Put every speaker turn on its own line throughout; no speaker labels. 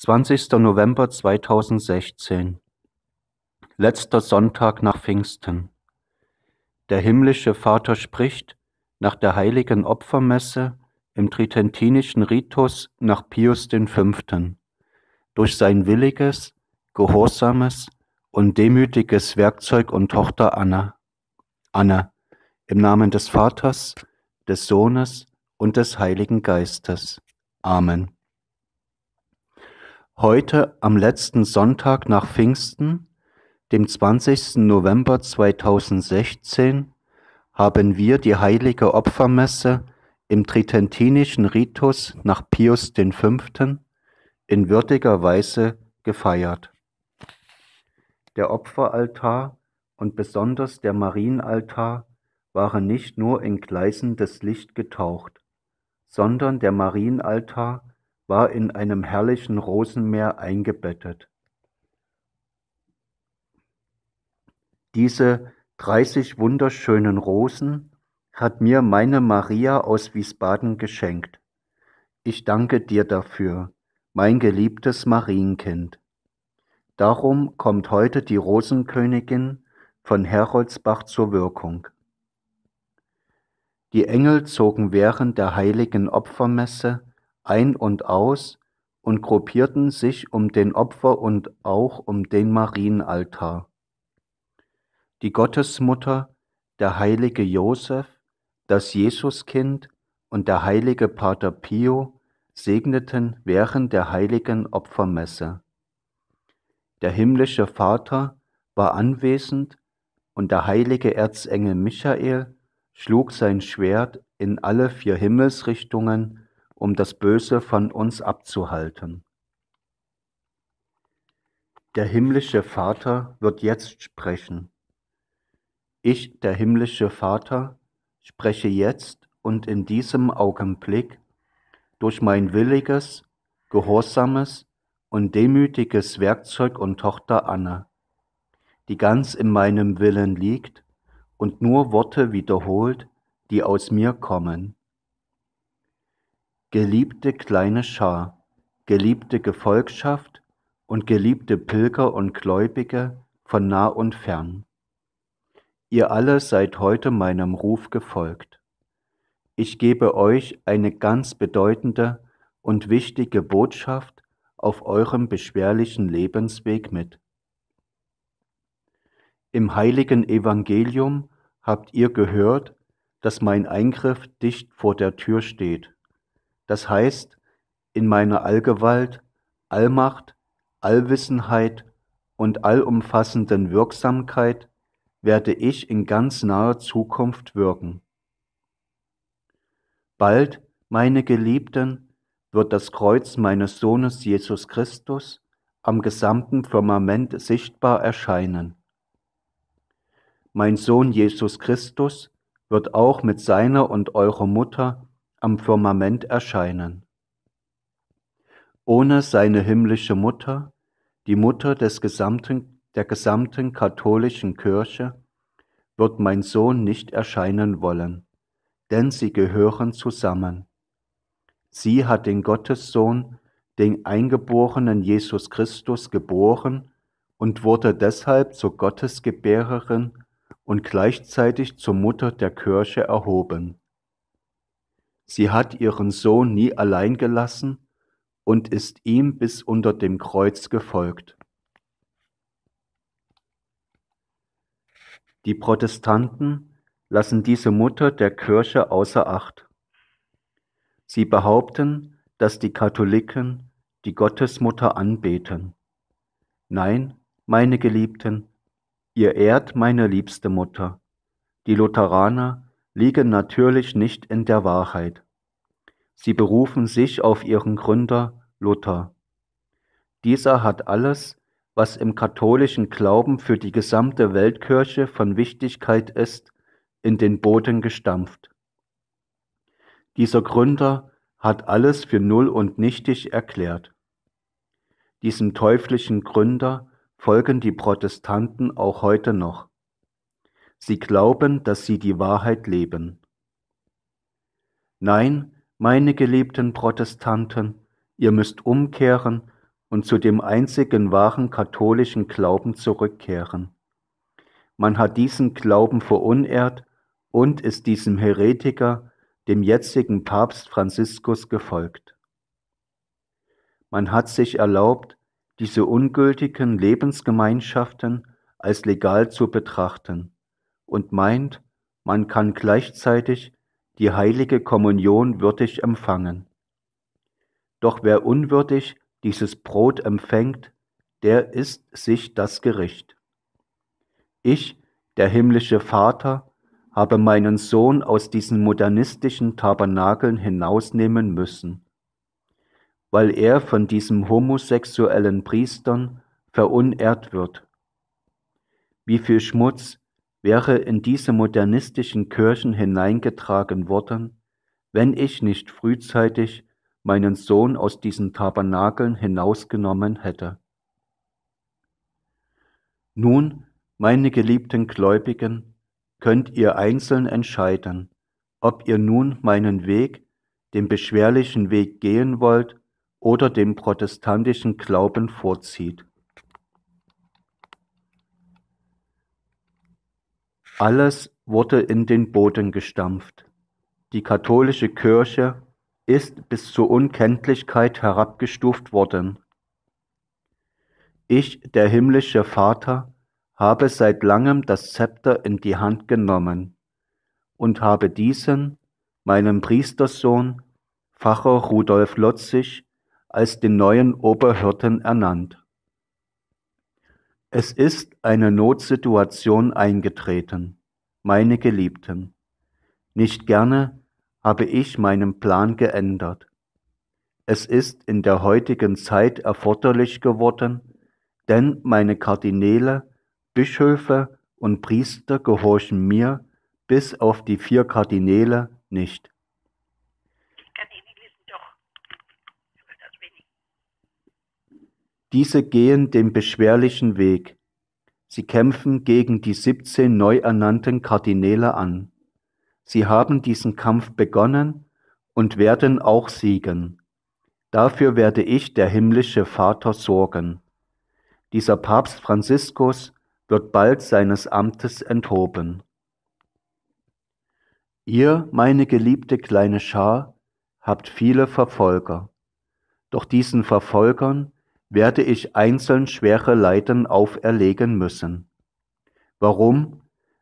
20. November 2016. Letzter Sonntag nach Pfingsten. Der himmlische Vater spricht nach der heiligen Opfermesse im tridentinischen Ritus nach Pius V. Durch sein williges, gehorsames und demütiges Werkzeug und Tochter Anna. Anna, im Namen des Vaters, des Sohnes und des Heiligen Geistes. Amen heute am letzten Sonntag nach Pfingsten, dem 20. November 2016, haben wir die heilige Opfermesse im tridentinischen Ritus nach Pius V. in würdiger Weise gefeiert. Der Opferaltar und besonders der Marienaltar waren nicht nur in Gleisen des Licht getaucht, sondern der Marienaltar war in einem herrlichen Rosenmeer eingebettet. Diese 30 wunderschönen Rosen hat mir meine Maria aus Wiesbaden geschenkt. Ich danke dir dafür, mein geliebtes Marienkind. Darum kommt heute die Rosenkönigin von Heroldsbach zur Wirkung. Die Engel zogen während der heiligen Opfermesse ein und aus und gruppierten sich um den Opfer- und auch um den Marienaltar. Die Gottesmutter, der heilige Josef, das Jesuskind und der heilige Pater Pio segneten während der heiligen Opfermesse. Der himmlische Vater war anwesend und der heilige Erzengel Michael schlug sein Schwert in alle vier Himmelsrichtungen um das Böse von uns abzuhalten. Der himmlische Vater wird jetzt sprechen. Ich, der himmlische Vater, spreche jetzt und in diesem Augenblick durch mein williges, gehorsames und demütiges Werkzeug und Tochter Anna, die ganz in meinem Willen liegt und nur Worte wiederholt, die aus mir kommen. Geliebte kleine Schar, geliebte Gefolgschaft und geliebte Pilger und Gläubige von nah und fern, ihr alle seid heute meinem Ruf gefolgt. Ich gebe euch eine ganz bedeutende und wichtige Botschaft auf eurem beschwerlichen Lebensweg mit. Im heiligen Evangelium habt ihr gehört, dass mein Eingriff dicht vor der Tür steht das heißt in meiner Allgewalt, Allmacht, Allwissenheit und allumfassenden Wirksamkeit werde ich in ganz naher Zukunft wirken. Bald, meine Geliebten, wird das Kreuz meines Sohnes Jesus Christus am gesamten Firmament sichtbar erscheinen. Mein Sohn Jesus Christus wird auch mit seiner und eurer Mutter am Firmament erscheinen. Ohne seine himmlische Mutter, die Mutter des gesamten, der gesamten katholischen Kirche, wird mein Sohn nicht erscheinen wollen, denn sie gehören zusammen. Sie hat den Gottessohn, den eingeborenen Jesus Christus, geboren und wurde deshalb zur Gottesgebärerin und gleichzeitig zur Mutter der Kirche erhoben. Sie hat ihren Sohn nie allein gelassen und ist ihm bis unter dem Kreuz gefolgt. Die Protestanten lassen diese Mutter der Kirche außer Acht. Sie behaupten, dass die Katholiken die Gottesmutter anbeten. Nein, meine Geliebten, ihr ehrt meine liebste Mutter. Die Lutheraner liegen natürlich nicht in der Wahrheit. Sie berufen sich auf ihren Gründer Luther. Dieser hat alles, was im katholischen Glauben für die gesamte Weltkirche von Wichtigkeit ist, in den Boden gestampft. Dieser Gründer hat alles für null und nichtig erklärt. Diesem teuflischen Gründer folgen die Protestanten auch heute noch. Sie glauben, dass sie die Wahrheit leben. Nein, meine geliebten Protestanten, ihr müsst umkehren und zu dem einzigen wahren katholischen Glauben zurückkehren. Man hat diesen Glauben verunehrt und ist diesem Heretiker, dem jetzigen Papst Franziskus, gefolgt. Man hat sich erlaubt, diese ungültigen Lebensgemeinschaften als legal zu betrachten und meint, man kann gleichzeitig die heilige Kommunion würdig empfangen. Doch wer unwürdig dieses Brot empfängt, der ist sich das Gericht. Ich, der himmlische Vater, habe meinen Sohn aus diesen modernistischen Tabernakeln hinausnehmen müssen, weil er von diesen homosexuellen Priestern verunehrt wird. Wie viel Schmutz wäre in diese modernistischen Kirchen hineingetragen worden, wenn ich nicht frühzeitig meinen Sohn aus diesen Tabernakeln hinausgenommen hätte. Nun, meine geliebten Gläubigen, könnt ihr einzeln entscheiden, ob ihr nun meinen Weg, den beschwerlichen Weg gehen wollt oder dem protestantischen Glauben vorzieht. Alles wurde in den Boden gestampft, die katholische Kirche ist bis zur Unkenntlichkeit herabgestuft worden. Ich, der himmlische Vater, habe seit langem das Zepter in die Hand genommen und habe diesen, meinem Priestersohn, Facher Rudolf Lotzig, als den neuen Oberhirten ernannt. Es ist eine Notsituation eingetreten, meine Geliebten. Nicht gerne habe ich meinen Plan geändert. Es ist in der heutigen Zeit erforderlich geworden, denn meine Kardinäle, Bischöfe und Priester gehorchen mir bis auf die vier Kardinäle nicht. Diese gehen den beschwerlichen Weg: Sie kämpfen gegen die 17 neu ernannten Kardinäle an. Sie haben diesen Kampf begonnen und werden auch siegen. Dafür werde ich, der himmlische Vater, sorgen. Dieser Papst Franziskus wird bald seines Amtes enthoben. Ihr, meine geliebte kleine Schar, habt viele Verfolger. Doch diesen Verfolgern werde ich einzeln schwere Leiden auferlegen müssen. Warum?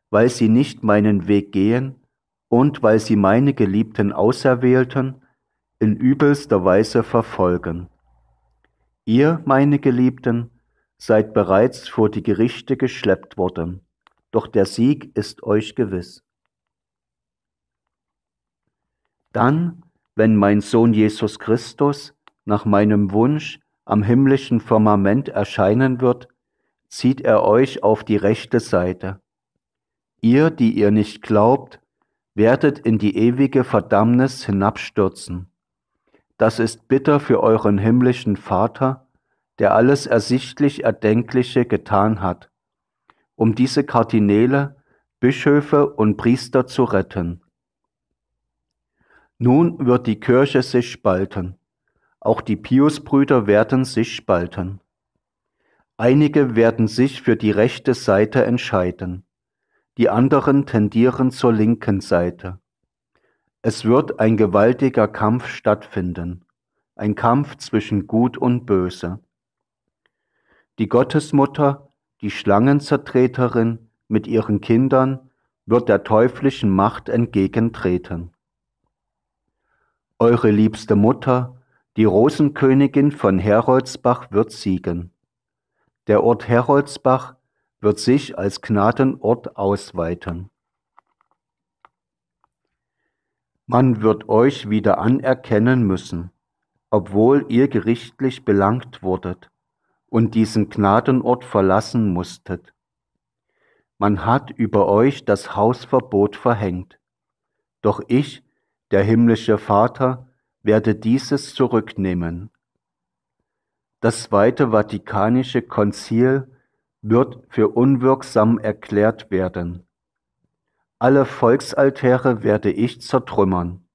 Weil sie nicht meinen Weg gehen und weil sie meine geliebten Auserwählten in übelster Weise verfolgen. Ihr, meine Geliebten, seid bereits vor die Gerichte geschleppt worden, doch der Sieg ist euch gewiss. Dann, wenn mein Sohn Jesus Christus nach meinem Wunsch am himmlischen Firmament erscheinen wird, zieht er euch auf die rechte Seite. Ihr, die ihr nicht glaubt, werdet in die ewige Verdammnis hinabstürzen. Das ist bitter für euren himmlischen Vater, der alles ersichtlich Erdenkliche getan hat, um diese Kardinäle, Bischöfe und Priester zu retten. Nun wird die Kirche sich spalten. Auch die Piusbrüder werden sich spalten. Einige werden sich für die rechte Seite entscheiden, die anderen tendieren zur linken Seite. Es wird ein gewaltiger Kampf stattfinden, ein Kampf zwischen Gut und Böse. Die Gottesmutter, die Schlangenzertreterin mit ihren Kindern wird der teuflischen Macht entgegentreten. Eure liebste Mutter, die Rosenkönigin von Heroldsbach wird siegen. Der Ort Heroldsbach wird sich als Gnadenort ausweiten. Man wird euch wieder anerkennen müssen, obwohl ihr gerichtlich belangt wurdet und diesen Gnadenort verlassen musstet. Man hat über euch das Hausverbot verhängt. Doch ich, der himmlische Vater, werde dieses zurücknehmen. Das Zweite Vatikanische Konzil wird für unwirksam erklärt werden. Alle Volksaltäre werde ich zertrümmern.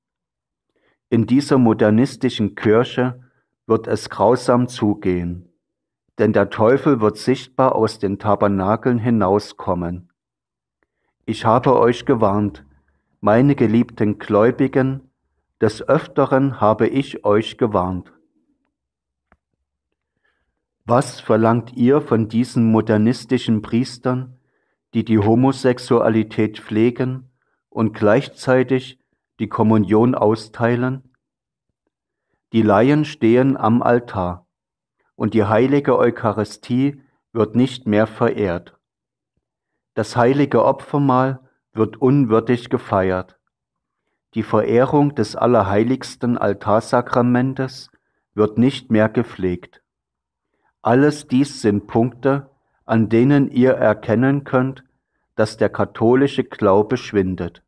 In dieser modernistischen Kirche wird es grausam zugehen, denn der Teufel wird sichtbar aus den Tabernakeln hinauskommen. Ich habe euch gewarnt, meine geliebten Gläubigen, des Öfteren habe ich euch gewarnt. Was verlangt ihr von diesen modernistischen Priestern, die die Homosexualität pflegen und gleichzeitig die Kommunion austeilen? Die Laien stehen am Altar und die heilige Eucharistie wird nicht mehr verehrt. Das heilige Opfermahl wird unwürdig gefeiert. Die Verehrung des allerheiligsten Altarsakramentes wird nicht mehr gepflegt. Alles dies sind Punkte, an denen ihr erkennen könnt, dass der katholische Glaube schwindet.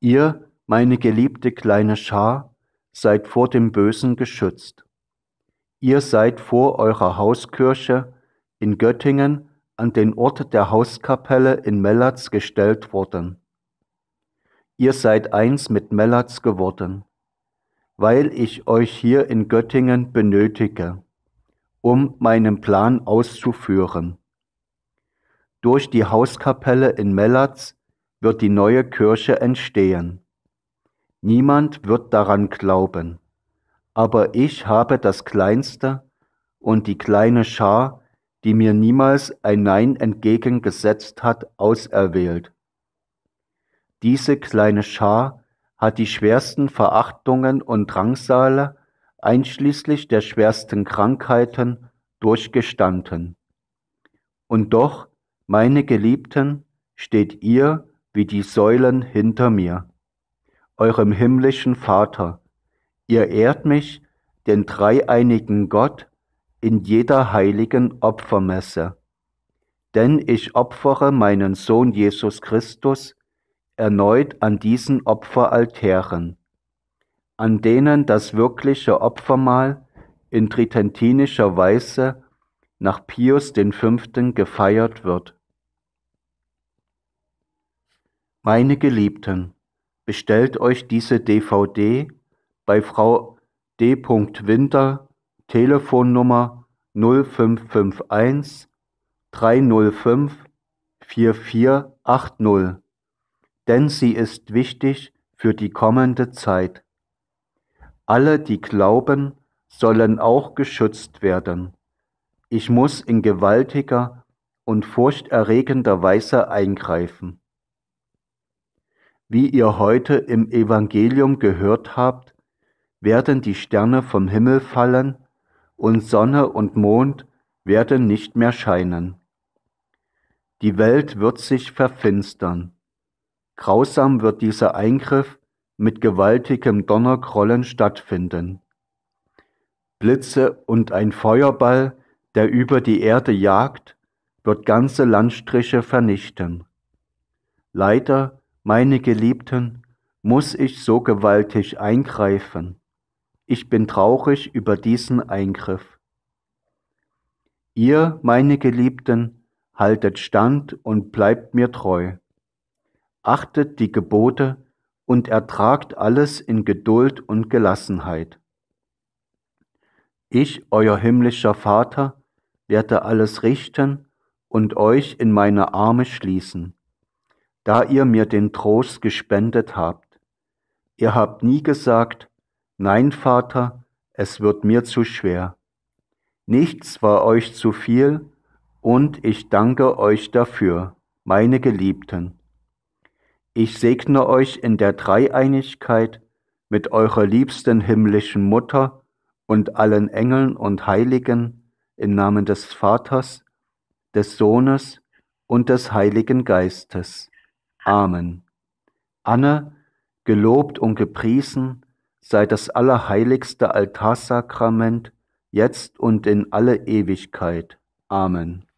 Ihr, meine geliebte kleine Schar, seid vor dem Bösen geschützt. Ihr seid vor eurer Hauskirche in Göttingen an den Ort der Hauskapelle in Mellatz gestellt worden. Ihr seid eins mit Mellatz geworden, weil ich euch hier in Göttingen benötige, um meinen Plan auszuführen. Durch die Hauskapelle in Mellatz wird die neue Kirche entstehen. Niemand wird daran glauben, aber ich habe das kleinste und die kleine Schar, die mir niemals ein Nein entgegengesetzt hat, auserwählt diese kleine Schar hat die schwersten Verachtungen und Drangsale, einschließlich der schwersten Krankheiten, durchgestanden. Und doch, meine Geliebten, steht ihr wie die Säulen hinter mir, eurem himmlischen Vater. Ihr ehrt mich, den dreieinigen Gott, in jeder heiligen Opfermesse. Denn ich opfere meinen Sohn Jesus Christus erneut an diesen Opferaltären, an denen das wirkliche Opfermahl in tridentinischer Weise nach Pius V. gefeiert wird. Meine Geliebten, bestellt euch diese DVD bei Frau D. Winter, Telefonnummer 0551 305 4480 denn sie ist wichtig für die kommende Zeit. Alle, die glauben, sollen auch geschützt werden. Ich muss in gewaltiger und furchterregender Weise eingreifen. Wie ihr heute im Evangelium gehört habt, werden die Sterne vom Himmel fallen und Sonne und Mond werden nicht mehr scheinen. Die Welt wird sich verfinstern Grausam wird dieser Eingriff mit gewaltigem Donnerkrollen stattfinden. Blitze und ein Feuerball, der über die Erde jagt, wird ganze Landstriche vernichten. Leider, meine Geliebten, muss ich so gewaltig eingreifen. Ich bin traurig über diesen Eingriff. Ihr, meine Geliebten, haltet stand und bleibt mir treu. Achtet die Gebote und ertragt alles in Geduld und Gelassenheit. Ich, euer himmlischer Vater, werde alles richten und euch in meine Arme schließen, da ihr mir den Trost gespendet habt. Ihr habt nie gesagt, Nein, Vater, es wird mir zu schwer. Nichts war euch zu viel, und ich danke euch dafür, meine Geliebten. Ich segne euch in der Dreieinigkeit mit eurer liebsten himmlischen Mutter und allen Engeln und Heiligen im Namen des Vaters, des Sohnes und des Heiligen Geistes. Amen. Anne, gelobt und gepriesen sei das allerheiligste Altarsakrament, jetzt und in alle Ewigkeit. Amen.